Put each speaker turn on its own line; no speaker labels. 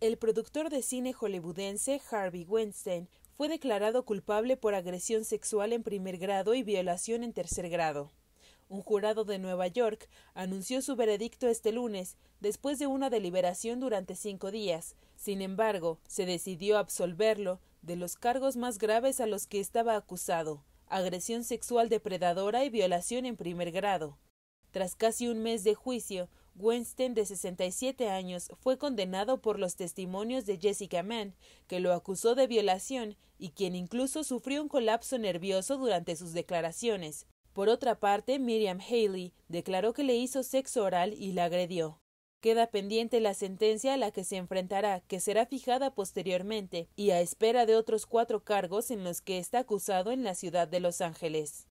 El productor de cine hollywoodense Harvey Weinstein fue declarado culpable por agresión sexual en primer grado y violación en tercer grado. Un jurado de Nueva York anunció su veredicto este lunes, después de una deliberación durante cinco días. Sin embargo, se decidió absolverlo de los cargos más graves a los que estaba acusado agresión sexual depredadora y violación en primer grado. Tras casi un mes de juicio, Weinstein, de 67 años, fue condenado por los testimonios de Jessica Mann, que lo acusó de violación y quien incluso sufrió un colapso nervioso durante sus declaraciones. Por otra parte, Miriam Haley declaró que le hizo sexo oral y la agredió. Queda pendiente la sentencia a la que se enfrentará, que será fijada posteriormente, y a espera de otros cuatro cargos en los que está acusado en la ciudad de Los Ángeles.